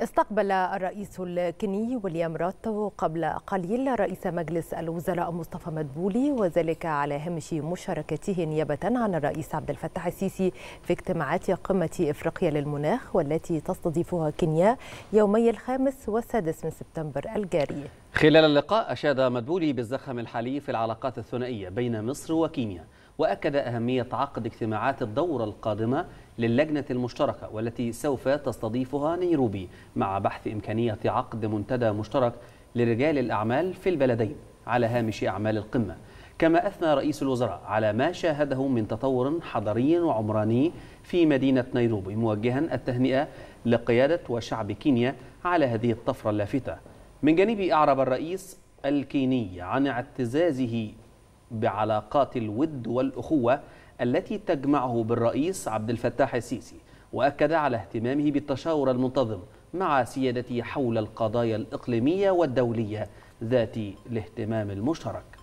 استقبل الرئيس الكيني ويليام راتو قبل قليل رئيس مجلس الوزراء مصطفى مدبولي وذلك على هامش مشاركته نيابة عن الرئيس عبد الفتاح السيسي في اجتماعات قمة إفريقيا للمناخ والتي تستضيفها كينيا يومي الخامس والسادس من سبتمبر الجاري خلال اللقاء أشاد مدبولي بالزخم الحالي في العلاقات الثنائية بين مصر وكينيا وأكد أهمية عقد اجتماعات الدورة القادمة للجنة المشتركة والتي سوف تستضيفها نيروبي مع بحث إمكانية عقد منتدى مشترك لرجال الأعمال في البلدين على هامش أعمال القمة كما أثنى رئيس الوزراء على ما شاهده من تطور حضري وعمراني في مدينة نيروبي موجها التهنئة لقيادة وشعب كينيا على هذه الطفرة اللافتة من جانبه أعرب الرئيس الكيني عن اعتزازه بعلاقات الود والأخوة التي تجمعه بالرئيس عبد الفتاح السيسي وأكد على اهتمامه بالتشاور المنتظم مع سيادته حول القضايا الإقليمية والدولية ذات الاهتمام المشترك